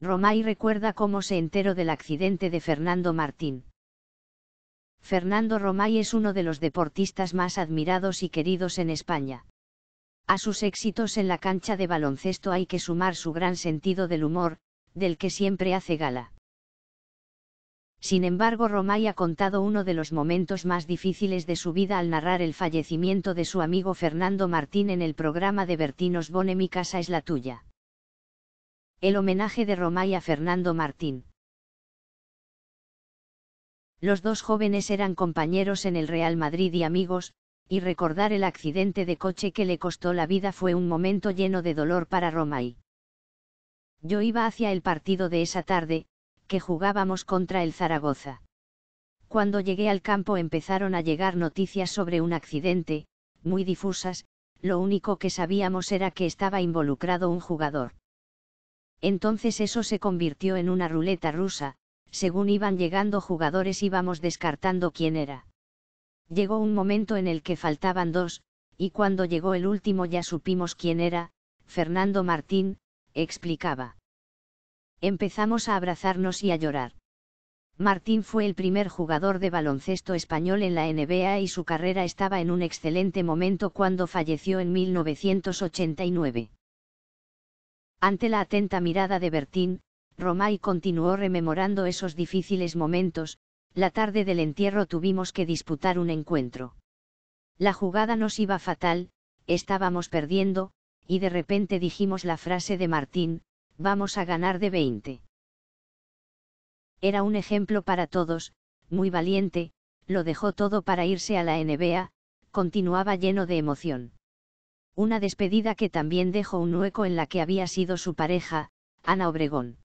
Romay recuerda cómo se enteró del accidente de Fernando Martín. Fernando Romay es uno de los deportistas más admirados y queridos en España. A sus éxitos en la cancha de baloncesto hay que sumar su gran sentido del humor, del que siempre hace gala. Sin embargo, Romay ha contado uno de los momentos más difíciles de su vida al narrar el fallecimiento de su amigo Fernando Martín en el programa de Bertinos Bone Mi casa es la tuya el homenaje de Romay a Fernando Martín. Los dos jóvenes eran compañeros en el Real Madrid y amigos, y recordar el accidente de coche que le costó la vida fue un momento lleno de dolor para Romay. Yo iba hacia el partido de esa tarde, que jugábamos contra el Zaragoza. Cuando llegué al campo empezaron a llegar noticias sobre un accidente, muy difusas, lo único que sabíamos era que estaba involucrado un jugador entonces eso se convirtió en una ruleta rusa, según iban llegando jugadores íbamos descartando quién era. Llegó un momento en el que faltaban dos, y cuando llegó el último ya supimos quién era, Fernando Martín, explicaba. Empezamos a abrazarnos y a llorar. Martín fue el primer jugador de baloncesto español en la NBA y su carrera estaba en un excelente momento cuando falleció en 1989. Ante la atenta mirada de Bertín, Romay continuó rememorando esos difíciles momentos, la tarde del entierro tuvimos que disputar un encuentro. La jugada nos iba fatal, estábamos perdiendo, y de repente dijimos la frase de Martín, vamos a ganar de 20. Era un ejemplo para todos, muy valiente, lo dejó todo para irse a la NBA, continuaba lleno de emoción una despedida que también dejó un hueco en la que había sido su pareja, Ana Obregón.